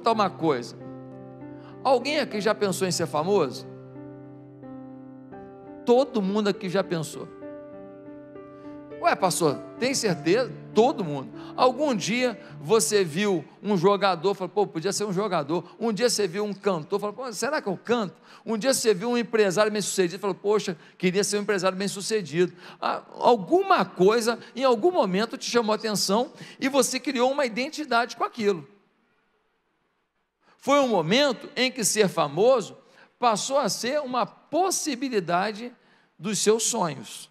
perguntar uma coisa: alguém aqui já pensou em ser famoso? Todo mundo aqui já pensou. Ué, pastor, tem certeza? Todo mundo. Algum dia você viu um jogador, falou, pô, podia ser um jogador. Um dia você viu um cantor, falou, pô, será que eu canto? Um dia você viu um empresário bem sucedido, falou, poxa, queria ser um empresário bem sucedido. Ah, alguma coisa, em algum momento, te chamou a atenção e você criou uma identidade com aquilo. Foi um momento em que ser famoso passou a ser uma possibilidade dos seus sonhos.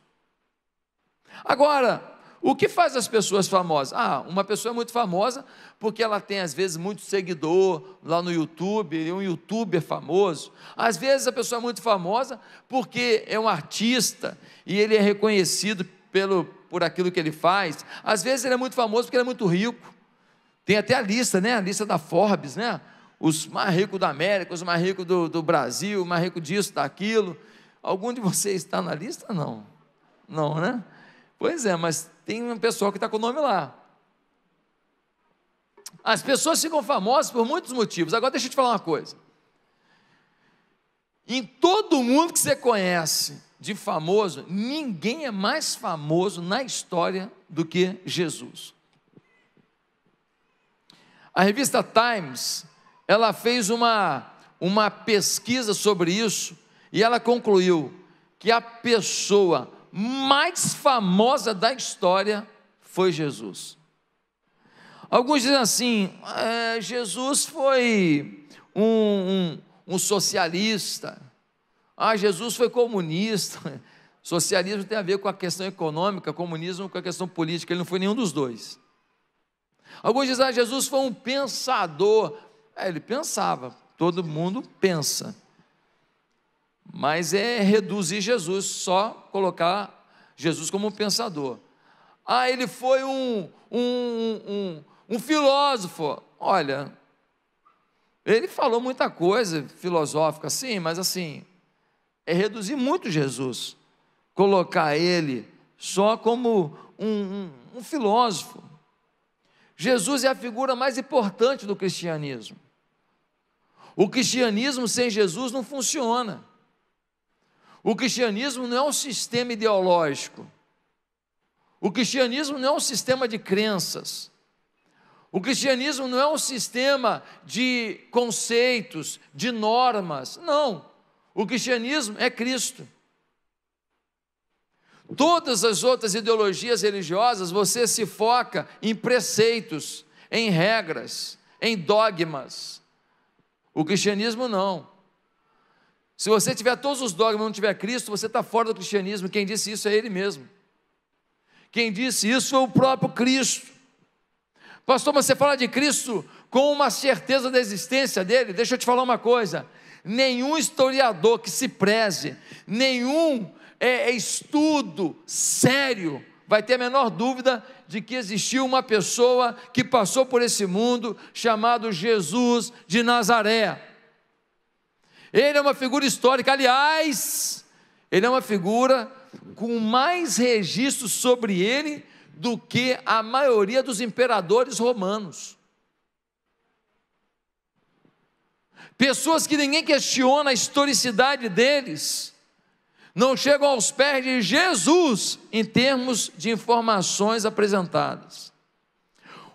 Agora, o que faz as pessoas famosas? Ah, uma pessoa é muito famosa porque ela tem, às vezes, muito seguidor lá no YouTube, um youtuber famoso. Às vezes, a pessoa é muito famosa porque é um artista e ele é reconhecido pelo, por aquilo que ele faz. Às vezes, ele é muito famoso porque ele é muito rico. Tem até a lista, né? A lista da Forbes, né? os mais ricos da América, os mais ricos do, do Brasil, mais ricos disso, daquilo. Algum de vocês está na lista? Não. Não, né? Pois é, mas tem um pessoal que está com o nome lá. As pessoas ficam famosas por muitos motivos. Agora deixa eu te falar uma coisa. Em todo mundo que você conhece de famoso, ninguém é mais famoso na história do que Jesus. A revista Times ela fez uma, uma pesquisa sobre isso e ela concluiu que a pessoa mais famosa da história foi Jesus. Alguns dizem assim: é, Jesus foi um, um, um socialista, ah, Jesus foi comunista. Socialismo tem a ver com a questão econômica, comunismo com a questão política, ele não foi nenhum dos dois. Alguns dizem, ah, Jesus foi um pensador, Aí ele pensava, todo mundo pensa. Mas é reduzir Jesus, só colocar Jesus como pensador. Ah, ele foi um, um, um, um filósofo. Olha, ele falou muita coisa filosófica, sim, mas assim, é reduzir muito Jesus, colocar ele só como um, um, um filósofo. Jesus é a figura mais importante do cristianismo. O cristianismo sem Jesus não funciona. O cristianismo não é um sistema ideológico. O cristianismo não é um sistema de crenças. O cristianismo não é um sistema de conceitos, de normas. Não. O cristianismo é Cristo. Todas as outras ideologias religiosas você se foca em preceitos, em regras, em dogmas, o cristianismo não. Se você tiver todos os dogmas e não tiver Cristo, você está fora do cristianismo. Quem disse isso é Ele mesmo. Quem disse isso é o próprio Cristo. Pastor, mas você fala de Cristo com uma certeza da existência dele? Deixa eu te falar uma coisa. Nenhum historiador que se preze, nenhum é, é estudo sério, vai ter a menor dúvida de que existiu uma pessoa que passou por esse mundo chamado Jesus de Nazaré. Ele é uma figura histórica, aliás, ele é uma figura com mais registros sobre ele do que a maioria dos imperadores romanos. Pessoas que ninguém questiona a historicidade deles, não chegam aos pés de Jesus em termos de informações apresentadas.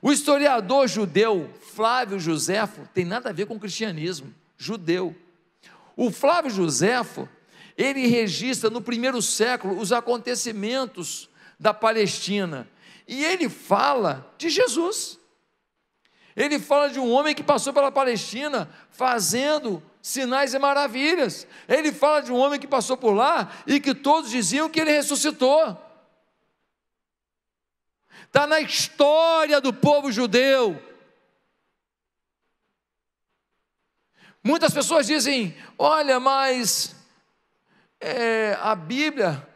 O historiador judeu Flávio Joséfo tem nada a ver com o cristianismo, judeu. O Flávio Joséfo, ele registra no primeiro século os acontecimentos da Palestina e ele fala de Jesus. Ele fala de um homem que passou pela Palestina fazendo sinais e maravilhas. Ele fala de um homem que passou por lá e que todos diziam que ele ressuscitou. Está na história do povo judeu. Muitas pessoas dizem: olha, mas é, a Bíblia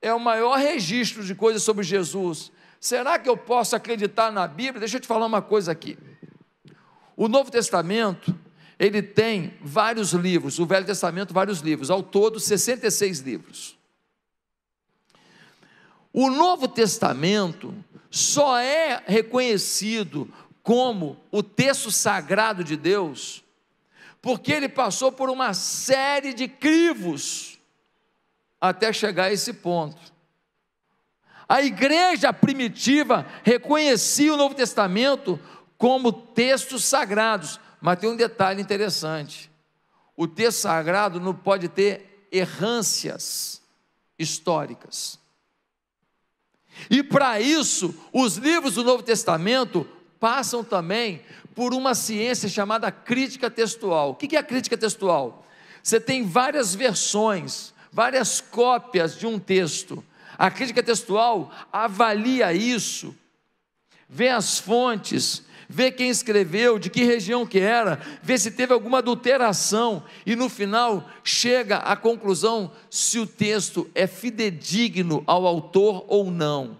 é o maior registro de coisas sobre Jesus. Será que eu posso acreditar na Bíblia? Deixa eu te falar uma coisa aqui. O Novo Testamento ele tem vários livros, o Velho Testamento, vários livros, ao todo 66 livros. O Novo Testamento só é reconhecido como o texto sagrado de Deus, porque ele passou por uma série de crivos até chegar a esse ponto. A igreja primitiva reconhecia o Novo Testamento como textos sagrados, mas tem um detalhe interessante: o texto sagrado não pode ter errâncias históricas. E para isso, os livros do Novo Testamento passam também por uma ciência chamada crítica textual. O que é a crítica textual? Você tem várias versões, várias cópias de um texto. A crítica textual avalia isso, vê as fontes, vê quem escreveu, de que região que era, vê se teve alguma adulteração e no final chega à conclusão se o texto é fidedigno ao autor ou não.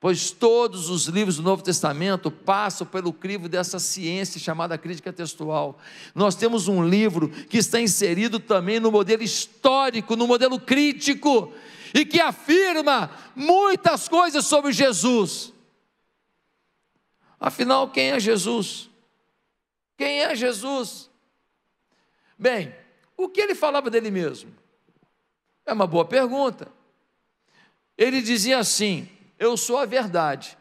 Pois todos os livros do Novo Testamento passam pelo crivo dessa ciência chamada crítica textual. Nós temos um livro que está inserido também no modelo histórico, no modelo crítico, e que afirma muitas coisas sobre Jesus. Afinal, quem é Jesus? Quem é Jesus? Bem, o que ele falava dele mesmo? É uma boa pergunta. Ele dizia assim: Eu sou a verdade.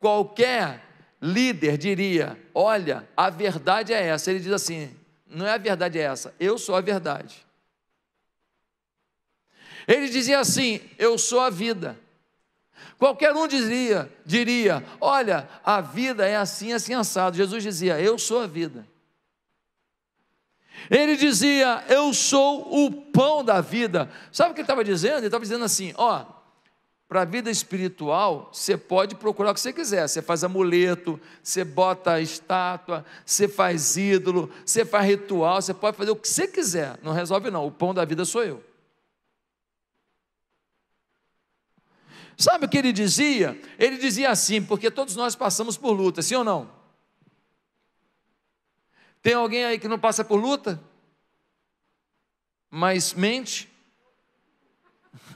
Qualquer líder diria: Olha, a verdade é essa. Ele diz assim: Não é a verdade é essa, eu sou a verdade. Ele dizia assim: Eu sou a vida. Qualquer um dizia, diria: Olha, a vida é assim, assim, assado. Jesus dizia: Eu sou a vida. Ele dizia: Eu sou o pão da vida. Sabe o que ele estava dizendo? Ele estava dizendo assim: Ó, para a vida espiritual, você pode procurar o que você quiser. Você faz amuleto, você bota estátua, você faz ídolo, você faz ritual, você pode fazer o que você quiser. Não resolve, não. O pão da vida sou eu. Sabe o que ele dizia? Ele dizia assim, porque todos nós passamos por luta, sim ou não? Tem alguém aí que não passa por luta? Mas mente?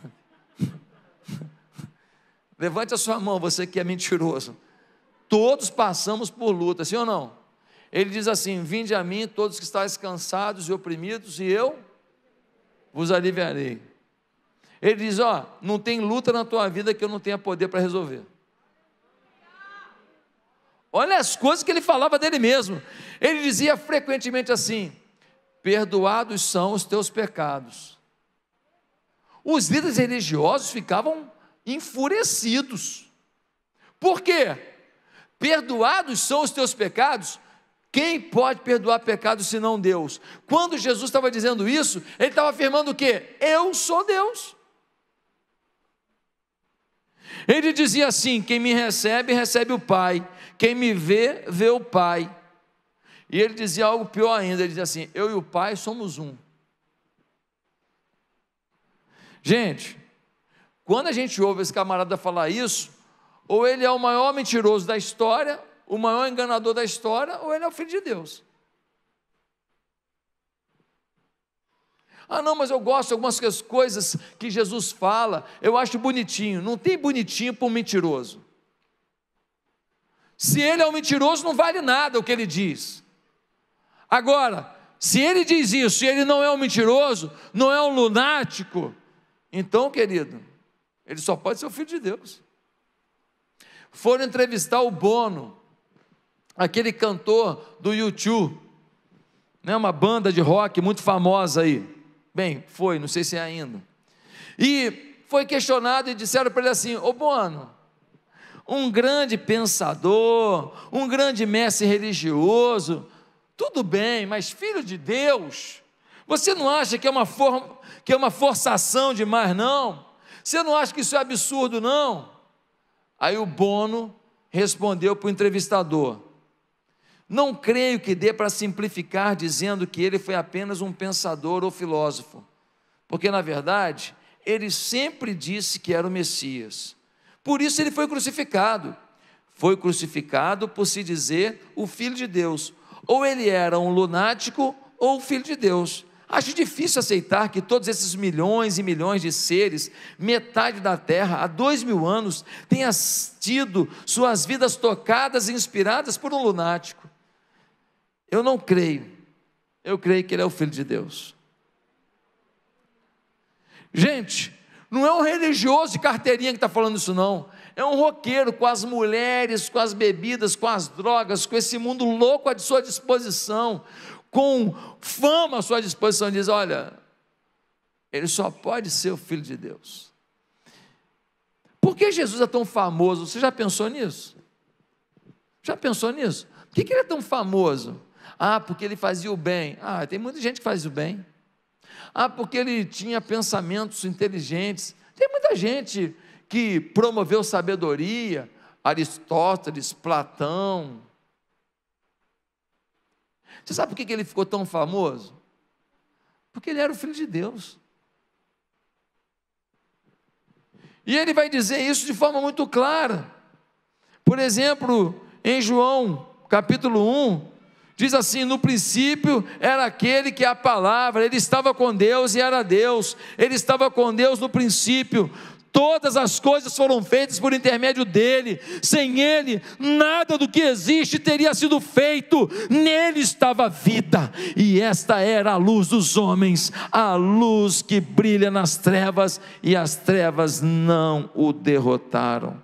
Levante a sua mão, você que é mentiroso. Todos passamos por luta, sim ou não? Ele diz assim: Vinde a mim, todos que estáis cansados e oprimidos, e eu vos aliviarei. Ele diz: Ó, não tem luta na tua vida que eu não tenha poder para resolver. Olha as coisas que ele falava dele mesmo. Ele dizia frequentemente assim: Perdoados são os teus pecados. Os líderes religiosos ficavam enfurecidos. Por quê? Perdoados são os teus pecados, quem pode perdoar pecados senão Deus? Quando Jesus estava dizendo isso, ele estava afirmando o quê? Eu sou Deus. Ele dizia assim: Quem me recebe, recebe o Pai. Quem me vê, vê o Pai. E ele dizia algo pior ainda: ele dizia assim, eu e o Pai somos um. Gente, quando a gente ouve esse camarada falar isso, ou ele é o maior mentiroso da história, o maior enganador da história, ou ele é o filho de Deus. Ah, não, mas eu gosto de algumas coisas que Jesus fala, eu acho bonitinho. Não tem bonitinho para um mentiroso. Se ele é um mentiroso, não vale nada o que ele diz. Agora, se ele diz isso e ele não é um mentiroso, não é um lunático, então, querido, ele só pode ser o filho de Deus. Foram entrevistar o Bono, aquele cantor do YouTube, né, uma banda de rock muito famosa aí. Bem, foi, não sei se é ainda. E foi questionado e disseram para ele assim: Ô Bono, um grande pensador, um grande mestre religioso, tudo bem, mas filho de Deus, você não acha que é uma, for, que é uma forçação demais, não? Você não acha que isso é absurdo, não? Aí o Bono respondeu para o entrevistador: não creio que dê para simplificar dizendo que ele foi apenas um pensador ou filósofo, porque na verdade ele sempre disse que era o Messias. Por isso ele foi crucificado. Foi crucificado por se dizer o filho de Deus. Ou ele era um lunático ou o filho de Deus. Acho difícil aceitar que todos esses milhões e milhões de seres, metade da Terra, há dois mil anos, tenha tido suas vidas tocadas e inspiradas por um lunático. Eu não creio. Eu creio que ele é o filho de Deus. Gente, não é um religioso de carteirinha que está falando isso, não. É um roqueiro com as mulheres, com as bebidas, com as drogas, com esse mundo louco à sua disposição, com fama à sua disposição. Diz: olha, ele só pode ser o filho de Deus. Por que Jesus é tão famoso? Você já pensou nisso? Já pensou nisso? Por que ele é tão famoso? Ah, porque ele fazia o bem. Ah, tem muita gente que faz o bem. Ah, porque ele tinha pensamentos inteligentes. Tem muita gente que promoveu sabedoria, Aristóteles, Platão. Você sabe por que ele ficou tão famoso? Porque ele era o filho de Deus. E ele vai dizer isso de forma muito clara. Por exemplo, em João, capítulo 1, Diz assim: no princípio era aquele que é a palavra, ele estava com Deus e era Deus, ele estava com Deus no princípio. Todas as coisas foram feitas por intermédio dele, sem ele, nada do que existe teria sido feito, nele estava a vida, e esta era a luz dos homens, a luz que brilha nas trevas, e as trevas não o derrotaram.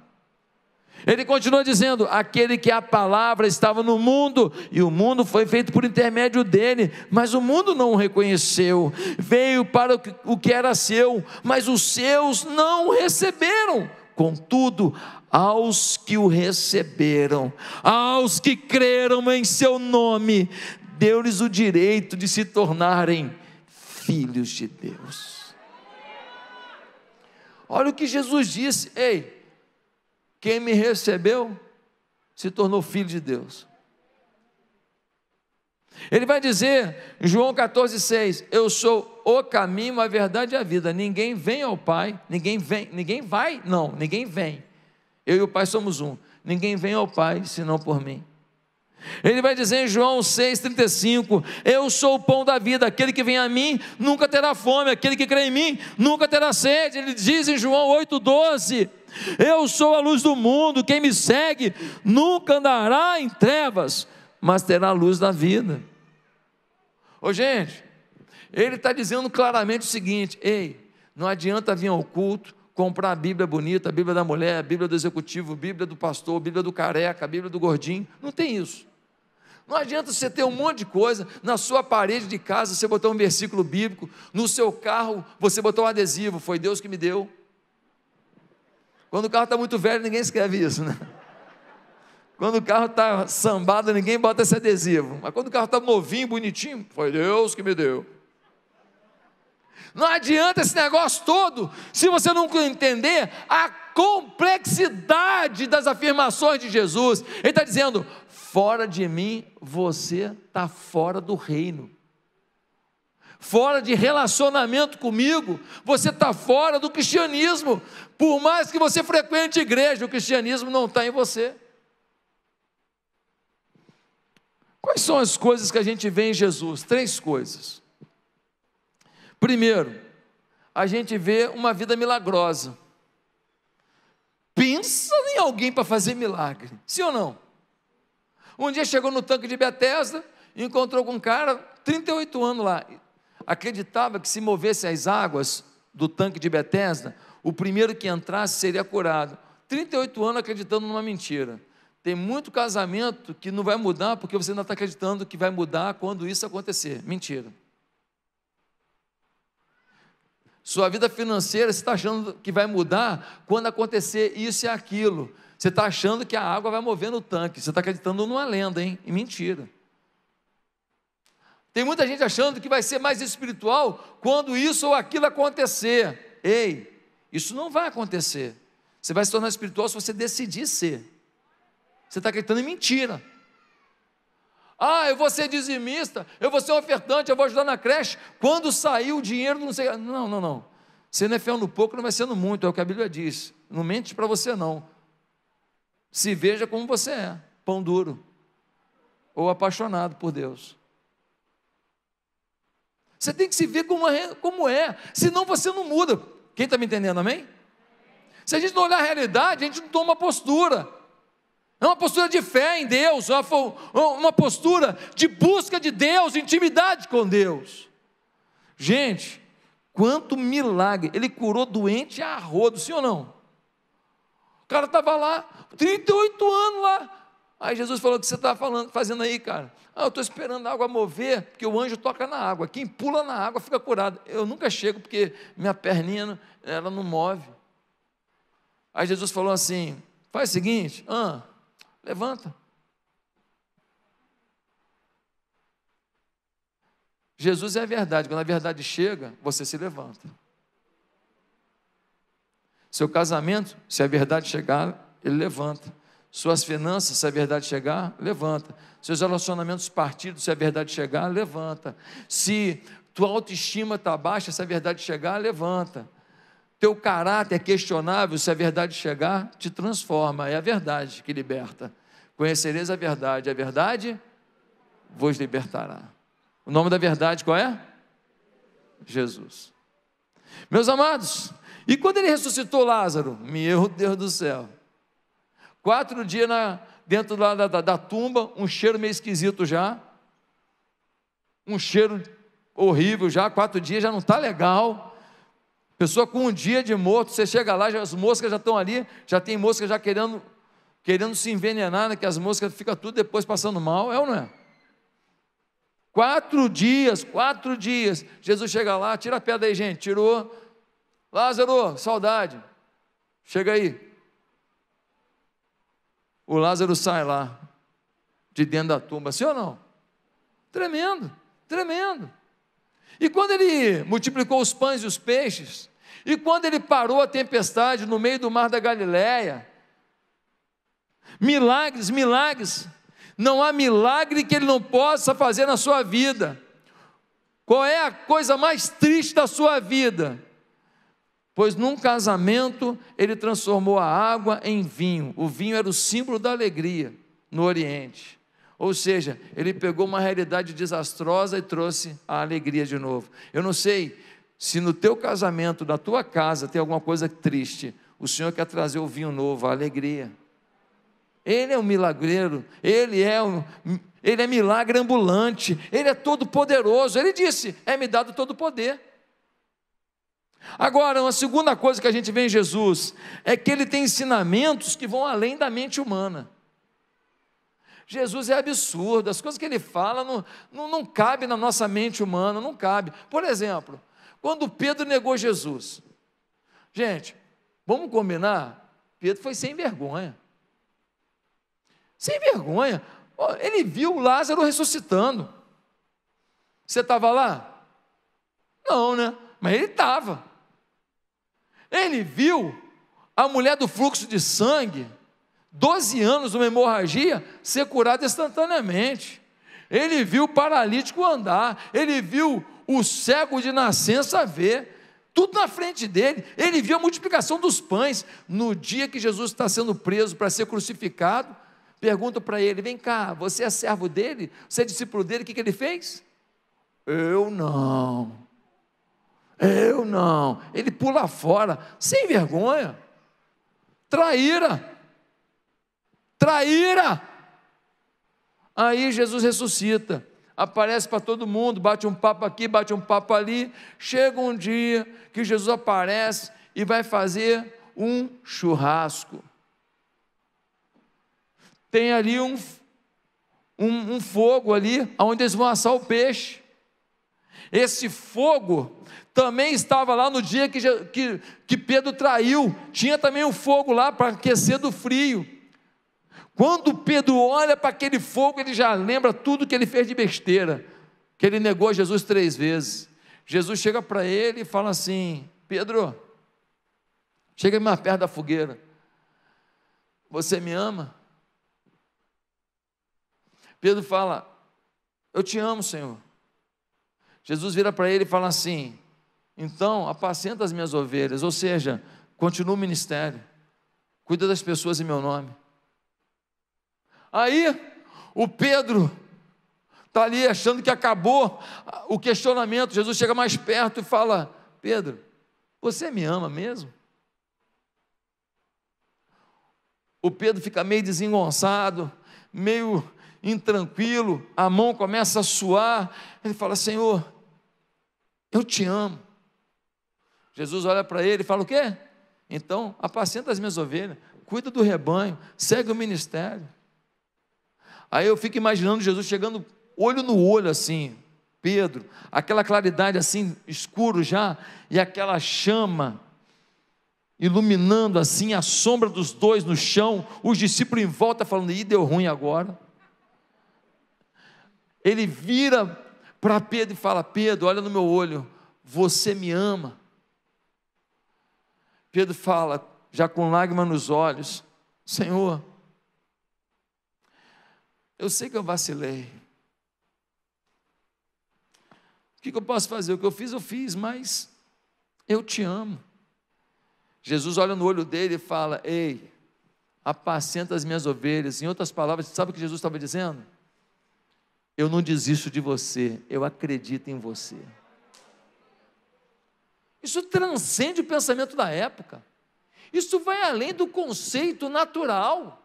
Ele continua dizendo: aquele que a palavra estava no mundo, e o mundo foi feito por intermédio dele, mas o mundo não o reconheceu. Veio para o que era seu, mas os seus não o receberam. Contudo, aos que o receberam, aos que creram em seu nome, deu-lhes o direito de se tornarem filhos de Deus. Olha o que Jesus disse: ei, quem me recebeu se tornou filho de Deus. Ele vai dizer João 14,6: Eu sou o caminho, a verdade e a vida. Ninguém vem ao Pai, ninguém vem, ninguém vai, não, ninguém vem. Eu e o Pai somos um. Ninguém vem ao Pai senão por mim. Ele vai dizer em João 6,35: Eu sou o pão da vida, aquele que vem a mim nunca terá fome, aquele que crê em mim nunca terá sede. Ele diz em João 8,12: Eu sou a luz do mundo, quem me segue nunca andará em trevas, mas terá a luz da vida. Ô gente, ele está dizendo claramente o seguinte: Ei, não adianta vir ao culto, comprar a Bíblia bonita, a Bíblia da mulher, a Bíblia do executivo, a Bíblia do pastor, a Bíblia do careca, a Bíblia do gordinho. Não tem isso. Não adianta você ter um monte de coisa na sua parede de casa, você botar um versículo bíblico, no seu carro você botou um adesivo, foi Deus que me deu. Quando o carro está muito velho, ninguém escreve isso, né? Quando o carro está sambado, ninguém bota esse adesivo. Mas quando o carro está novinho, bonitinho, foi Deus que me deu. Não adianta esse negócio todo se você não entender a complexidade das afirmações de Jesus. Ele está dizendo: fora de mim, você está fora do reino. Fora de relacionamento comigo, você está fora do cristianismo. Por mais que você frequente igreja, o cristianismo não está em você. Quais são as coisas que a gente vê em Jesus? Três coisas. Primeiro, a gente vê uma vida milagrosa. Pensa em alguém para fazer milagre, sim ou não? Um dia chegou no tanque de Bethesda, encontrou com um cara, 38 anos lá, acreditava que se movesse as águas do tanque de Bethesda, o primeiro que entrasse seria curado. 38 anos acreditando numa mentira. Tem muito casamento que não vai mudar porque você ainda está acreditando que vai mudar quando isso acontecer. Mentira. Sua vida financeira você está achando que vai mudar quando acontecer isso e aquilo. Você está achando que a água vai mover no tanque. Você está acreditando numa lenda, hein? E mentira. Tem muita gente achando que vai ser mais espiritual quando isso ou aquilo acontecer. Ei, isso não vai acontecer. Você vai se tornar espiritual se você decidir ser. Você está acreditando em mentira. Ah, eu vou ser dizimista, eu vou ser ofertante, eu vou ajudar na creche. Quando sair o dinheiro, não sei. Não, não, não. Você não é fiel no pouco, não vai sendo muito, é o que a Bíblia diz. Não mente para você, não. Se veja como você é, pão duro ou apaixonado por Deus. Você tem que se ver como é, como é senão você não muda. Quem está me entendendo, amém? Se a gente não olhar a realidade, a gente não toma postura. É uma postura de fé em Deus, é uma postura de busca de Deus, intimidade com Deus. Gente, quanto milagre! Ele curou doente a rodo, sim ou não? O cara estava lá, 38 anos lá. Aí Jesus falou: O que você está fazendo aí, cara? Ah, eu estou esperando a água mover, porque o anjo toca na água. Quem pula na água fica curado. Eu nunca chego porque minha perninha ela não move. Aí Jesus falou assim: Faz o seguinte, ah, Levanta. Jesus é a verdade. Quando a verdade chega, você se levanta. Seu casamento, se a verdade chegar, ele levanta. Suas finanças, se a verdade chegar, levanta. Seus relacionamentos partidos, se a verdade chegar, levanta. Se tua autoestima está baixa, se a verdade chegar, levanta. Teu caráter é questionável, se a verdade chegar, te transforma. É a verdade que liberta. Conhecereis a verdade, a verdade vos libertará. O nome da verdade qual é? Jesus. Meus amados, e quando ele ressuscitou Lázaro? Meu Deus do céu. Quatro dias na, dentro lá da, da, da tumba, um cheiro meio esquisito já. Um cheiro horrível já, quatro dias já não está legal. Pessoa com um dia de morto, você chega lá, já, as moscas já estão ali, já tem mosca já querendo querendo se envenenar, né, que as moscas ficam tudo depois passando mal, é ou não é? Quatro dias, quatro dias, Jesus chega lá, tira a pedra aí, gente, tirou, Lázaro, saudade, chega aí. O Lázaro sai lá, de dentro da tumba, sim ou não? Tremendo, tremendo. E quando ele multiplicou os pães e os peixes, e quando ele parou a tempestade no meio do mar da Galileia, Milagres, milagres. Não há milagre que Ele não possa fazer na sua vida. Qual é a coisa mais triste da sua vida? Pois num casamento ele transformou a água em vinho. O vinho era o símbolo da alegria no Oriente. Ou seja, ele pegou uma realidade desastrosa e trouxe a alegria de novo. Eu não sei se no teu casamento, na tua casa, tem alguma coisa triste. O Senhor quer trazer o vinho novo, a alegria. Ele é um milagreiro, ele é um, ele é milagre ambulante, ele é todo poderoso. Ele disse: "É-me dado todo o poder". Agora, uma segunda coisa que a gente vê em Jesus é que ele tem ensinamentos que vão além da mente humana. Jesus é absurdo, as coisas que ele fala não, não, não cabe na nossa mente humana, não cabe. Por exemplo, quando Pedro negou Jesus, gente, vamos combinar? Pedro foi sem vergonha. Sem vergonha. Ele viu Lázaro ressuscitando. Você estava lá? Não, né? Mas ele estava. Ele viu a mulher do fluxo de sangue, 12 anos, uma hemorragia, ser curada instantaneamente. Ele viu o paralítico andar, ele viu o cego de nascença ver, tudo na frente dele. Ele viu a multiplicação dos pães. No dia que Jesus está sendo preso para ser crucificado, Pergunto para ele: vem cá, você é servo dele? Você é discípulo dele? O que, que ele fez? Eu não. Eu não. Ele pula fora, sem vergonha. Traíra. Traíra. Aí Jesus ressuscita aparece para todo mundo, bate um papo aqui, bate um papo ali. Chega um dia que Jesus aparece e vai fazer um churrasco tem ali um, um, um fogo ali, onde eles vão assar o peixe. Esse fogo também estava lá no dia que, que, que Pedro traiu, tinha também um fogo lá para aquecer do frio. Quando Pedro olha para aquele fogo, ele já lembra tudo que ele fez de besteira, que ele negou Jesus três vezes. Jesus chega para ele e fala assim: Pedro, chega mais perto da fogueira, você me ama? Pedro fala: Eu te amo, Senhor. Jesus vira para ele e fala assim: Então, apacenta as minhas ovelhas, ou seja, continua o ministério, cuida das pessoas em meu nome. Aí, o Pedro está ali achando que acabou o questionamento. Jesus chega mais perto e fala: Pedro, você me ama mesmo? O Pedro fica meio desengonçado, meio intranquilo, a mão começa a suar. Ele fala: Senhor, eu te amo. Jesus olha para ele e fala: O quê? Então, apacenta as minhas ovelhas, cuida do rebanho, segue o ministério. Aí eu fico imaginando Jesus chegando olho no olho assim, Pedro, aquela claridade assim, escuro já, e aquela chama iluminando assim a sombra dos dois no chão, os discípulos em volta falando: "E deu ruim agora" ele vira para Pedro e fala: Pedro, olha no meu olho, você me ama. Pedro fala, já com lágrima nos olhos: Senhor, eu sei que eu vacilei. O que eu posso fazer? O que eu fiz, eu fiz, mas eu te amo. Jesus olha no olho dele e fala: Ei, apacenta as minhas ovelhas. Em outras palavras, sabe o que Jesus estava dizendo? Eu não desisto de você, eu acredito em você. Isso transcende o pensamento da época. Isso vai além do conceito natural.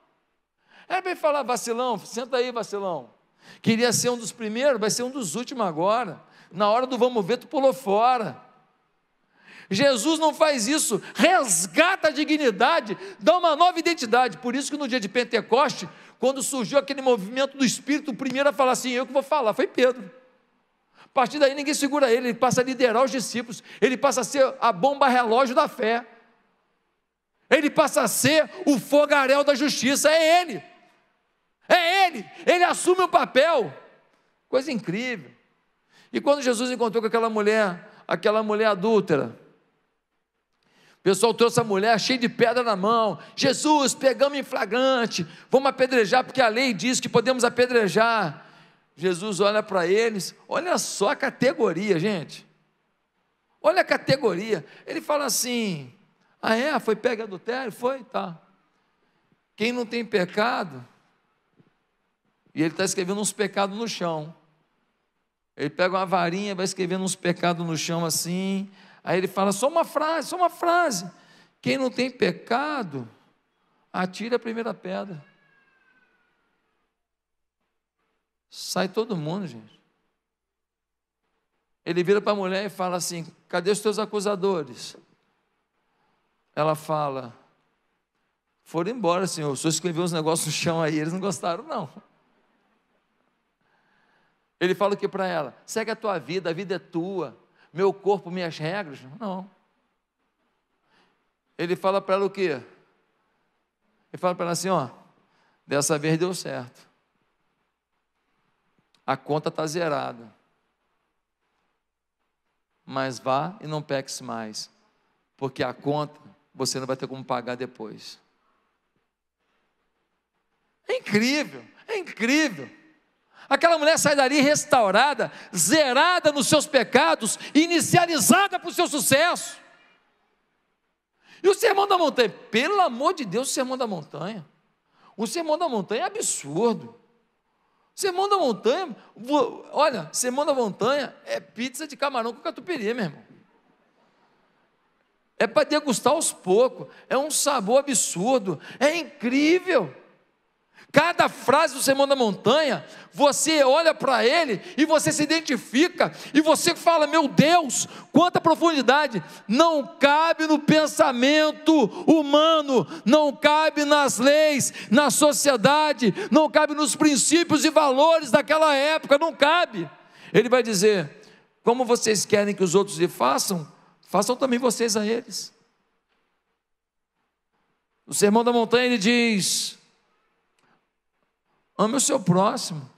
Era é bem falar, vacilão, senta aí, vacilão. Queria ser um dos primeiros, vai ser um dos últimos agora. Na hora do vamos ver, tu pulou fora. Jesus não faz isso, resgata a dignidade, dá uma nova identidade. Por isso que no dia de Pentecoste, quando surgiu aquele movimento do Espírito, o primeiro a falar assim, eu que vou falar, foi Pedro. A partir daí ninguém segura ele, ele passa a liderar os discípulos, ele passa a ser a bomba relógio da fé. Ele passa a ser o fogaréu da justiça, é ele. É ele, ele assume o papel. Coisa incrível. E quando Jesus encontrou com aquela mulher, aquela mulher adúltera, o pessoal trouxe a mulher cheia de pedra na mão. Jesus, pegamos em flagrante, vamos apedrejar, porque a lei diz que podemos apedrejar. Jesus olha para eles, olha só a categoria, gente. Olha a categoria. Ele fala assim: ah, é? Foi pega adultério? Foi? Tá. Quem não tem pecado, e ele está escrevendo uns pecados no chão. Ele pega uma varinha, vai escrevendo uns pecados no chão assim. Aí ele fala só uma frase, só uma frase. Quem não tem pecado, atira a primeira pedra. Sai todo mundo, gente. Ele vira para a mulher e fala assim: cadê os teus acusadores? Ela fala: foram embora, senhor. O senhor escreveu uns negócios no chão aí, eles não gostaram, não. Ele fala o que para ela? Segue a tua vida, a vida é tua meu corpo, minhas regras. Não. Ele fala para ela o quê? Ele fala para ela assim: ó, dessa vez deu certo. A conta está zerada. Mas vá e não peques mais, porque a conta você não vai ter como pagar depois. É incrível, é incrível. Aquela mulher sai dali restaurada, zerada nos seus pecados, inicializada para o seu sucesso. E o sermão da montanha? Pelo amor de Deus, o sermão da montanha. O sermão da montanha é absurdo. O sermão da montanha, olha, sermão da montanha é pizza de camarão com catupiry, meu irmão. É para degustar aos poucos. É um sabor absurdo. É incrível. Cada frase do Sermão da Montanha, você olha para ele e você se identifica e você fala: "Meu Deus, quanta profundidade! Não cabe no pensamento humano, não cabe nas leis, na sociedade, não cabe nos princípios e valores daquela época, não cabe". Ele vai dizer: "Como vocês querem que os outros lhe façam, façam também vocês a eles". O Sermão da Montanha ele diz: Ame o seu próximo.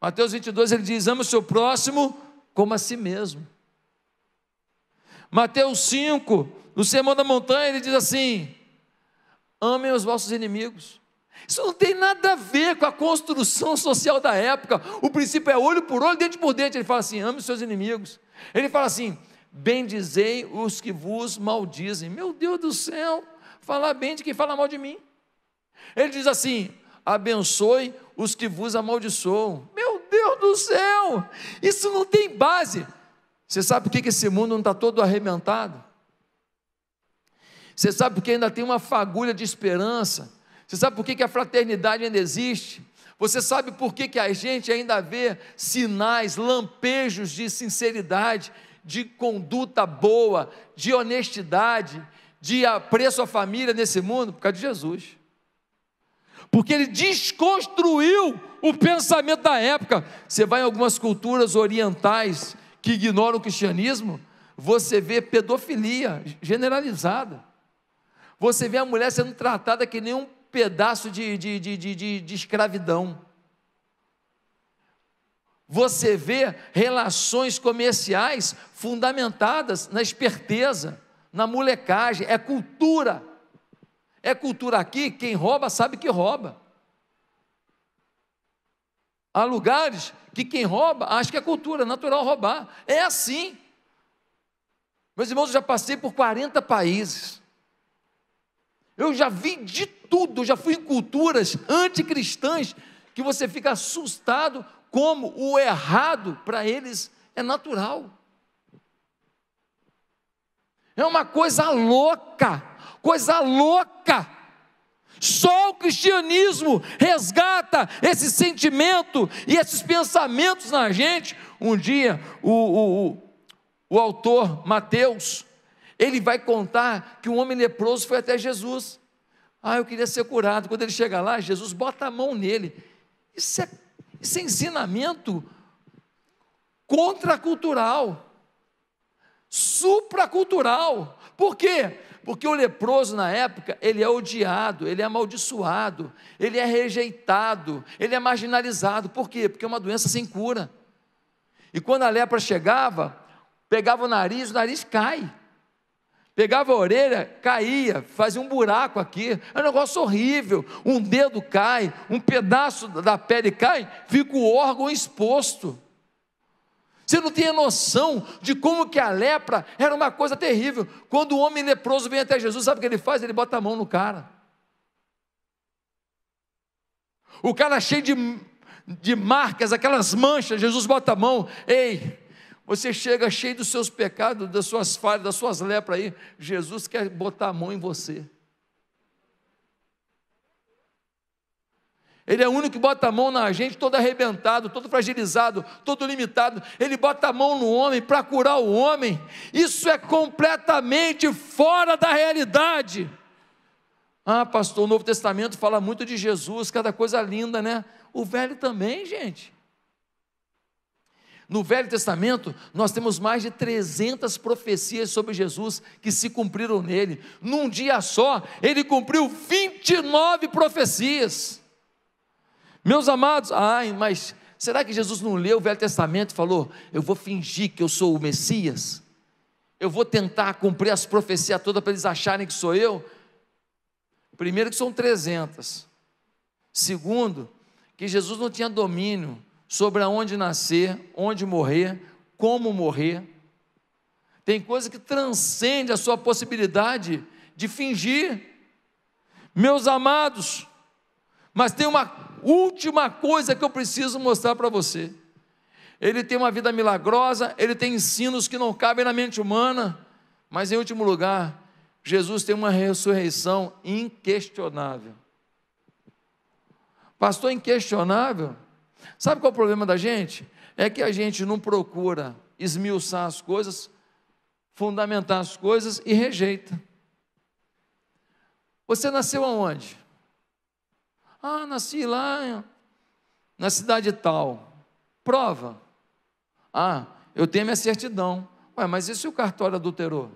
Mateus 22, ele diz: Ame o seu próximo como a si mesmo. Mateus 5, no Sermão da Montanha, ele diz assim: Amem os vossos inimigos. Isso não tem nada a ver com a construção social da época. O princípio é olho por olho, dente por dente. Ele fala assim: ame os seus inimigos. Ele fala assim: bendizei os que vos maldizem. Meu Deus do céu, falar bem de quem fala mal de mim. Ele diz assim: abençoe os que vos amaldiçoam. Meu Deus do céu, isso não tem base. Você sabe por que esse mundo não está todo arrebentado? Você sabe por que ainda tem uma fagulha de esperança? Você sabe por que a fraternidade ainda existe? Você sabe por que a gente ainda vê sinais, lampejos de sinceridade, de conduta boa, de honestidade, de apreço à família nesse mundo? Por causa de Jesus porque ele desconstruiu o pensamento da época. Você vai em algumas culturas orientais que ignoram o cristianismo, você vê pedofilia generalizada. Você vê a mulher sendo tratada que nem um pedaço de, de, de, de, de escravidão. Você vê relações comerciais fundamentadas na esperteza, na molecagem, é cultura. É cultura aqui, quem rouba sabe que rouba. Há lugares que quem rouba acha que é cultura, é natural roubar. É assim. Meus irmãos, eu já passei por 40 países. Eu já vi de tudo, eu já fui em culturas anticristãs que você fica assustado como o errado para eles é natural. É uma coisa louca coisa louca. Só o cristianismo resgata esse sentimento e esses pensamentos na gente. Um dia, o, o, o, o autor Mateus, ele vai contar que um homem leproso foi até Jesus. Ah, eu queria ser curado. Quando ele chega lá, Jesus bota a mão nele. Isso é, isso é ensinamento contracultural, supracultural. Por quê? Porque o leproso na época, ele é odiado, ele é amaldiçoado, ele é rejeitado, ele é marginalizado. Por quê? Porque é uma doença sem cura. E quando a lepra chegava, pegava o nariz, o nariz cai. Pegava a orelha, caía, fazia um buraco aqui, é um negócio horrível. Um dedo cai, um pedaço da pele cai, fica o órgão exposto. Você não tinha noção de como que a lepra era uma coisa terrível. Quando o homem leproso vem até Jesus, sabe o que ele faz? Ele bota a mão no cara. O cara cheio de, de marcas, aquelas manchas, Jesus bota a mão. Ei, você chega cheio dos seus pecados, das suas falhas, das suas lepras aí. Jesus quer botar a mão em você. Ele é o único que bota a mão na gente, todo arrebentado, todo fragilizado, todo limitado. Ele bota a mão no homem para curar o homem. Isso é completamente fora da realidade. Ah, pastor, o Novo Testamento fala muito de Jesus, cada coisa linda, né? O Velho também, gente. No Velho Testamento, nós temos mais de 300 profecias sobre Jesus que se cumpriram nele. Num dia só, ele cumpriu 29 profecias. Meus amados, ai, mas será que Jesus não leu o Velho Testamento e falou: eu vou fingir que eu sou o Messias? Eu vou tentar cumprir as profecias todas para eles acharem que sou eu? Primeiro, que são 300. Segundo, que Jesus não tinha domínio sobre aonde nascer, onde morrer, como morrer. Tem coisa que transcende a sua possibilidade de fingir. Meus amados, mas tem uma última coisa que eu preciso mostrar para você. Ele tem uma vida milagrosa, ele tem ensinos que não cabem na mente humana, mas em último lugar, Jesus tem uma ressurreição inquestionável. Pastor inquestionável? Sabe qual é o problema da gente? É que a gente não procura esmiuçar as coisas, fundamentar as coisas e rejeita. Você nasceu aonde? Ah, nasci lá na cidade tal. Prova. Ah, eu tenho minha certidão. Ué, mas e se o cartório adulterou?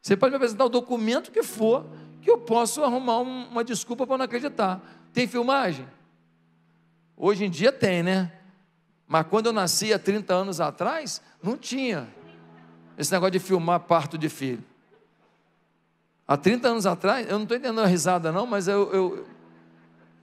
Você pode me apresentar o documento que for, que eu posso arrumar uma desculpa para não acreditar. Tem filmagem? Hoje em dia tem, né? Mas quando eu nasci há 30 anos atrás, não tinha esse negócio de filmar parto de filho. Há 30 anos atrás, eu não estou entendendo a risada, não, mas eu, eu.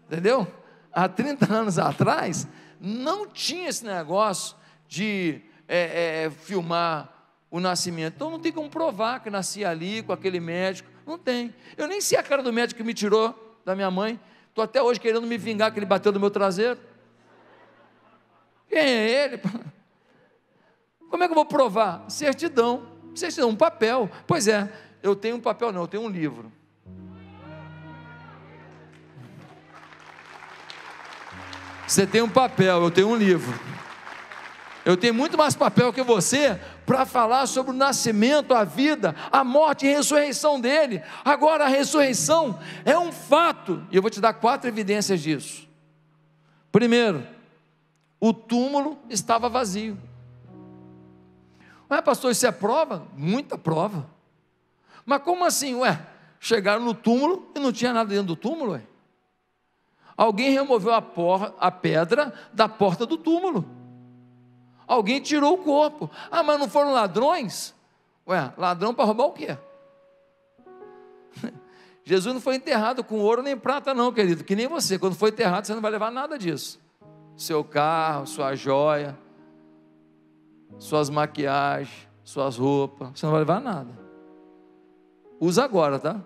Entendeu? Há 30 anos atrás, não tinha esse negócio de é, é, filmar o nascimento. Então não tem como provar que nasci ali com aquele médico. Não tem. Eu nem sei a cara do médico que me tirou da minha mãe. Estou até hoje querendo me vingar que ele bateu no meu traseiro. Quem é ele? Como é que eu vou provar? Certidão. Certidão, um papel. Pois é, eu tenho um papel, não, eu tenho um livro. Você tem um papel, eu tenho um livro. Eu tenho muito mais papel que você para falar sobre o nascimento, a vida, a morte e a ressurreição dele. Agora, a ressurreição é um fato, e eu vou te dar quatro evidências disso. Primeiro, o túmulo estava vazio. Mas, pastor, isso é prova? Muita prova. Mas como assim? Ué, chegaram no túmulo e não tinha nada dentro do túmulo, ué. Alguém removeu a, porra, a pedra da porta do túmulo. Alguém tirou o corpo. Ah, mas não foram ladrões? Ué, ladrão para roubar o quê? Jesus não foi enterrado com ouro nem prata, não, querido, que nem você. Quando for enterrado, você não vai levar nada disso. Seu carro, sua joia, suas maquiagens, suas roupas, você não vai levar nada. Usa agora, tá?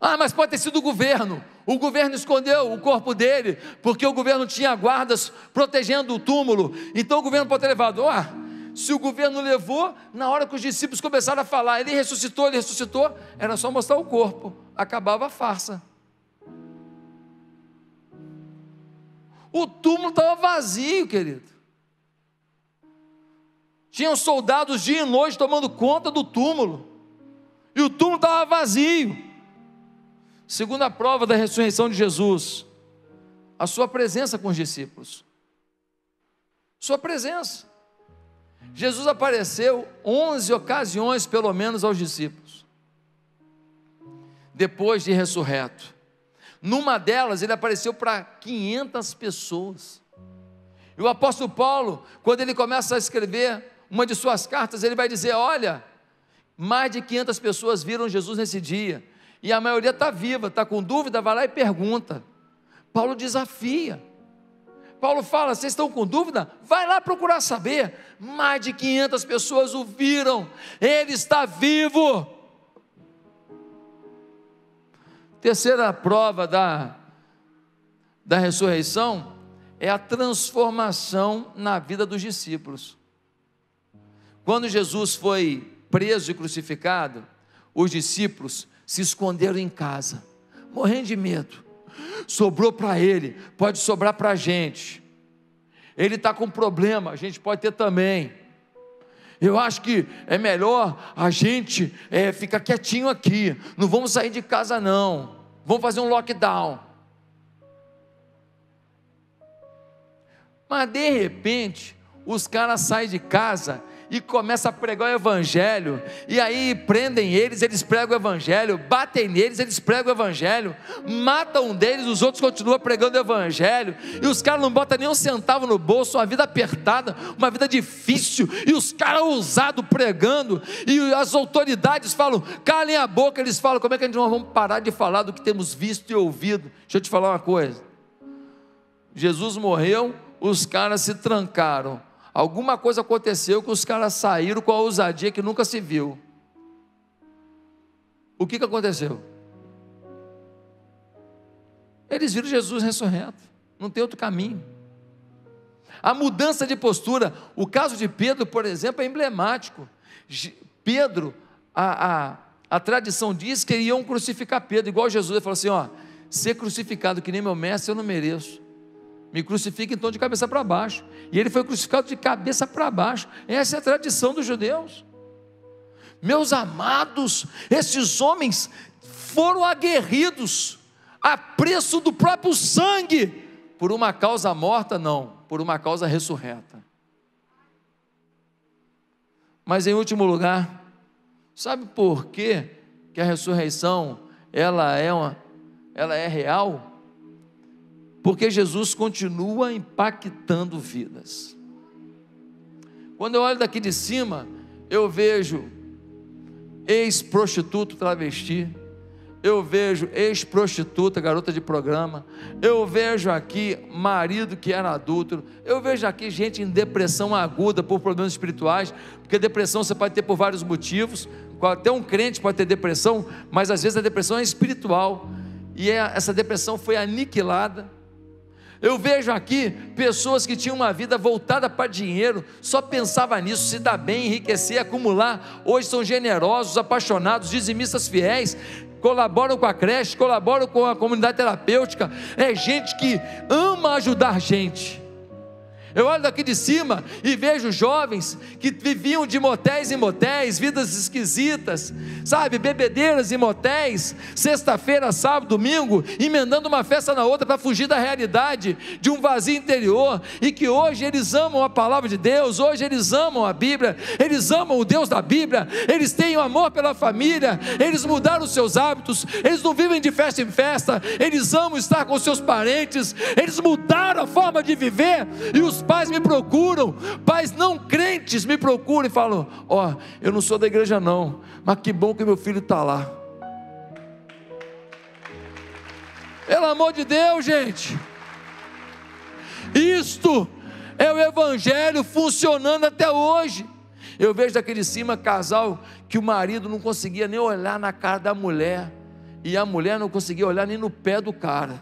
Ah, mas pode ter sido o governo. O governo escondeu o corpo dele, porque o governo tinha guardas protegendo o túmulo. Então o governo pode ter levado. Ah, se o governo levou, na hora que os discípulos começaram a falar, ele ressuscitou, ele ressuscitou, era só mostrar o corpo. Acabava a farsa. O túmulo estava vazio, querido. Tinham soldados dia e noite tomando conta do túmulo. E o túmulo estava vazio. Segunda prova da ressurreição de Jesus, a sua presença com os discípulos. Sua presença. Jesus apareceu 11 ocasiões, pelo menos, aos discípulos, depois de ressurreto. Numa delas, ele apareceu para 500 pessoas. E o apóstolo Paulo, quando ele começa a escrever uma de suas cartas, ele vai dizer: Olha, mais de 500 pessoas viram Jesus nesse dia, e a maioria está viva, está com dúvida, vai lá e pergunta. Paulo desafia. Paulo fala: vocês estão com dúvida? Vai lá procurar saber. Mais de 500 pessoas o viram, ele está vivo. Terceira prova da, da ressurreição é a transformação na vida dos discípulos. Quando Jesus foi preso e crucificado, os discípulos se esconderam em casa, morrendo de medo. Sobrou para ele, pode sobrar para a gente. Ele está com problema, a gente pode ter também. Eu acho que é melhor a gente é, ficar quietinho aqui. Não vamos sair de casa, não. Vamos fazer um lockdown. Mas de repente, os caras saem de casa e começa a pregar o evangelho, e aí prendem eles, eles pregam o evangelho, batem neles, eles pregam o evangelho, matam um deles, os outros continuam pregando o evangelho, e os caras não botam nem um centavo no bolso, uma vida apertada, uma vida difícil, e os caras ousados pregando, e as autoridades falam, calem a boca, eles falam, como é que a gente nós vamos parar de falar do que temos visto e ouvido? Deixa eu te falar uma coisa. Jesus morreu, os caras se trancaram Alguma coisa aconteceu que os caras saíram com a ousadia que nunca se viu. O que, que aconteceu? Eles viram Jesus ressurreto, não tem outro caminho. A mudança de postura, o caso de Pedro, por exemplo, é emblemático. Pedro, a, a, a tradição diz que iriam crucificar Pedro, igual Jesus, ele falou assim: ó, ser crucificado que nem meu mestre eu não mereço, me crucifica então de cabeça para baixo. E ele foi crucificado de cabeça para baixo. Essa é a tradição dos judeus. Meus amados, esses homens foram aguerridos a preço do próprio sangue, por uma causa morta, não, por uma causa ressurreta. Mas em último lugar, sabe por quê que a ressurreição ela é uma, ela é real? porque Jesus continua impactando vidas. Quando eu olho daqui de cima, eu vejo ex-prostituto travesti, eu vejo ex-prostituta, garota de programa, eu vejo aqui marido que era adulto, eu vejo aqui gente em depressão aguda por problemas espirituais, porque depressão você pode ter por vários motivos, até um crente pode ter depressão, mas às vezes a depressão é espiritual, e é, essa depressão foi aniquilada eu vejo aqui pessoas que tinham uma vida voltada para dinheiro, só pensava nisso, se dar bem, enriquecer, acumular. Hoje são generosos, apaixonados, dizimistas fiéis, colaboram com a creche, colaboram com a comunidade terapêutica. É gente que ama ajudar gente. Eu olho daqui de cima e vejo jovens que viviam de motéis em motéis, vidas esquisitas, sabe, bebedeiras em motéis, sexta-feira, sábado, domingo, emendando uma festa na outra para fugir da realidade, de um vazio interior, e que hoje eles amam a palavra de Deus, hoje eles amam a Bíblia, eles amam o Deus da Bíblia, eles têm o amor pela família, eles mudaram os seus hábitos, eles não vivem de festa em festa, eles amam estar com seus parentes, eles mudaram a forma de viver e os pais me procuram, pais não crentes me procuram e falam: Ó, oh, eu não sou da igreja não, mas que bom que meu filho está lá. Pelo amor de Deus, gente. Isto é o Evangelho funcionando até hoje. Eu vejo daqui de cima casal que o marido não conseguia nem olhar na cara da mulher, e a mulher não conseguia olhar nem no pé do cara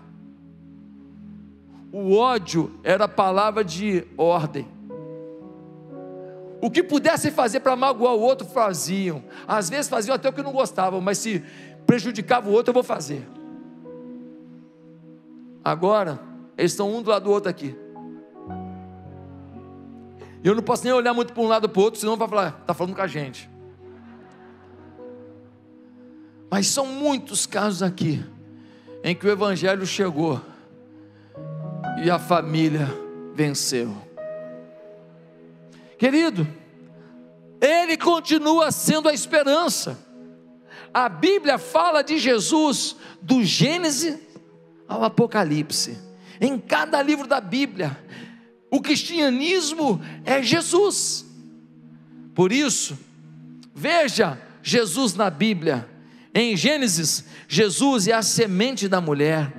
o ódio era a palavra de ordem. O que pudessem fazer para magoar o outro, faziam. Às vezes faziam até o que não gostavam, mas se prejudicava o outro, eu vou fazer. Agora, eles estão um do lado do outro aqui. E eu não posso nem olhar muito para um lado para o outro, senão vai falar, está falando com a gente. Mas são muitos casos aqui em que o Evangelho chegou e a família venceu. Querido, ele continua sendo a esperança. A Bíblia fala de Jesus do Gênesis ao Apocalipse. Em cada livro da Bíblia, o cristianismo é Jesus. Por isso, veja Jesus na Bíblia. Em Gênesis, Jesus é a semente da mulher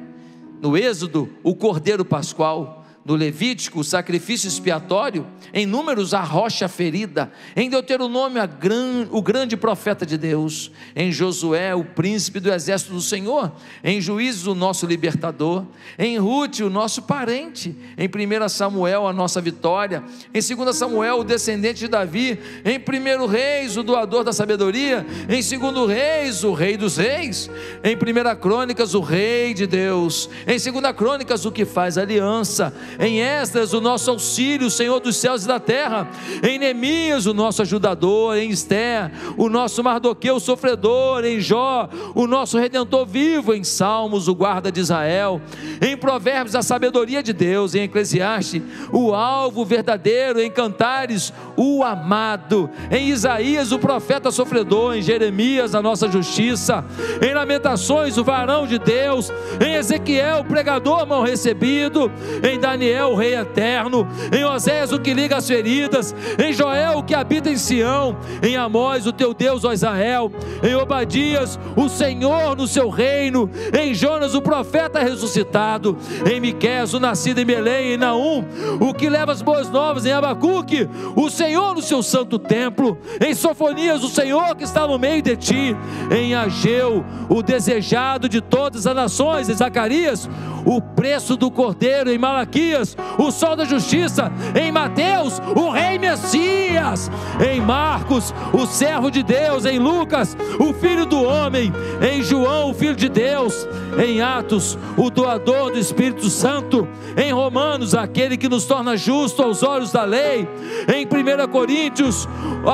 no Êxodo, o Cordeiro Pascual do Levítico, o sacrifício expiatório, em Números, a rocha ferida, em Deuteronômio, a gran, o grande profeta de Deus, em Josué, o príncipe do exército do Senhor, em Juízes, o nosso libertador, em Ruth, o nosso parente, em 1 Samuel, a nossa vitória, em 2 Samuel, o descendente de Davi, em 1 Reis, o doador da sabedoria, em 2 Reis, o rei dos reis, em 1 Crônicas, o rei de Deus, em 2 Crônicas, o que faz aliança, em Esdras, o nosso auxílio, Senhor dos céus e da terra, em Neemias, o nosso ajudador, em Esther, o nosso Mardoqueu sofredor, em Jó, o nosso redentor vivo, em Salmos, o guarda de Israel, em Provérbios, a sabedoria de Deus, em Eclesiastes, o alvo verdadeiro, em Cantares, o amado, em Isaías, o profeta sofredor, em Jeremias, a nossa justiça, em Lamentações, o varão de Deus, em Ezequiel, o pregador mal recebido, em Daniel, Daniel, o rei eterno, em Oséias, o que liga as feridas, em Joel, o que habita em Sião, em Amós, o teu Deus, ó Israel, em Obadias, o Senhor no seu reino, em Jonas, o profeta ressuscitado, em Miqués, o nascido em Belém, em Naum, o que leva as boas novas, em Abacuque, o Senhor no seu santo templo, em Sofonias, o Senhor que está no meio de ti, em Ageu, o desejado de todas as nações, em Zacarias, o preço do cordeiro, em Malaquias, o sol da justiça, em Mateus, o rei Messias, em Marcos, o servo de Deus, em Lucas, o filho do homem, em João, o filho de Deus, em Atos, o doador do Espírito Santo, em Romanos, aquele que nos torna justo aos olhos da lei, em 1 Coríntios,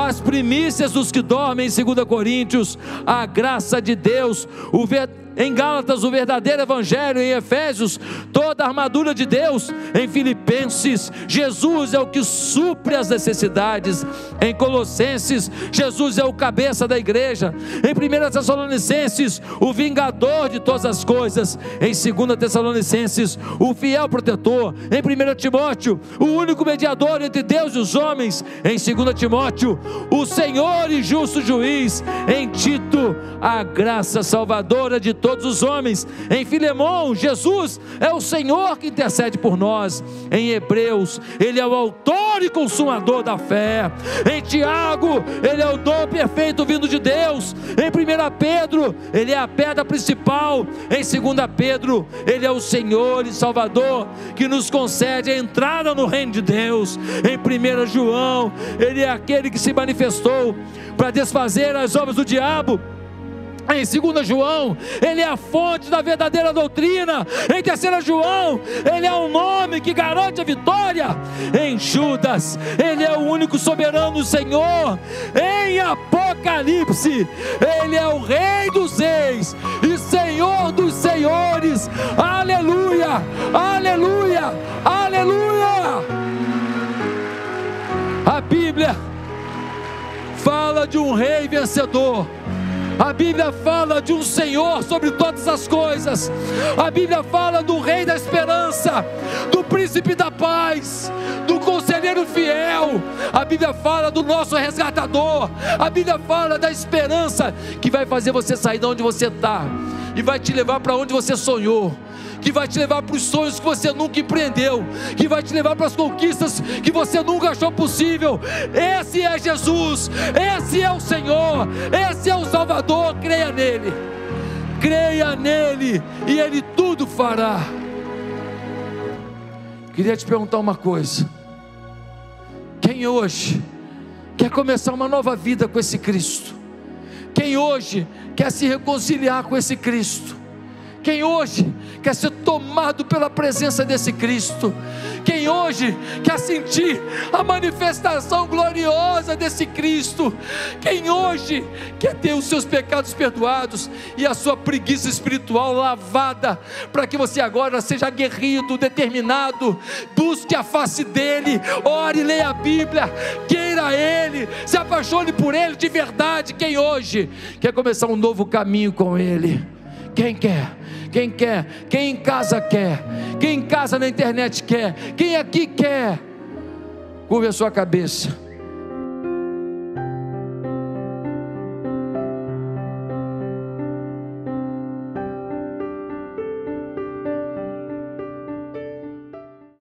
as primícias dos que dormem, em 2 Coríntios, a graça de Deus, o verdadeiro em Gálatas o verdadeiro evangelho, em Efésios toda a armadura de Deus, em Filipenses Jesus é o que supre as necessidades, em Colossenses Jesus é o cabeça da igreja, em 1 Tessalonicenses o vingador de todas as coisas, em 2 Tessalonicenses o fiel protetor, em 1 Timóteo o único mediador entre Deus e os homens, em 2 Timóteo o Senhor e justo juiz, em Tito a graça salvadora de todos todos os homens. Em Filemão, Jesus é o Senhor que intercede por nós. Em Hebreus, Ele é o autor e consumador da fé. Em Tiago, Ele é o dom perfeito vindo de Deus. Em 1 Pedro, Ele é a pedra principal. Em 2 Pedro, Ele é o Senhor e Salvador que nos concede a entrada no reino de Deus. Em 1 João, Ele é aquele que se manifestou para desfazer as obras do diabo em 2 João, ele é a fonte da verdadeira doutrina. Em 3 João, ele é o nome que garante a vitória. Em Judas, ele é o único soberano Senhor. Em Apocalipse, ele é o Rei dos Reis e Senhor dos Senhores. Aleluia! Aleluia! Aleluia! A Bíblia fala de um rei vencedor a Bíblia fala de um Senhor sobre todas as coisas. A Bíblia fala do Rei da Esperança, do Príncipe da Paz, do Conselheiro Fiel. A Bíblia fala do nosso resgatador. A Bíblia fala da esperança que vai fazer você sair de onde você está e vai te levar para onde você sonhou que vai te levar para os sonhos que você nunca empreendeu, que vai te levar para as conquistas que você nunca achou possível. Esse é Jesus, esse é o Senhor, esse é o Salvador. Creia nele, creia nele e ele tudo fará. Queria te perguntar uma coisa: quem hoje quer começar uma nova vida com esse Cristo? Quem hoje quer se reconciliar com esse Cristo? Quem hoje quer ser tomado pela presença desse Cristo. Quem hoje quer sentir a manifestação gloriosa desse Cristo, quem hoje quer ter os seus pecados perdoados e a sua preguiça espiritual lavada, para que você agora seja aguerrido, determinado, busque a face dele, ore, leia a Bíblia, queira ele, se apaixone por ele de verdade. Quem hoje quer começar um novo caminho com ele? Quem quer? Quem quer? Quem em casa quer? Quem em casa na internet quer? Quem aqui quer? Curve a sua cabeça.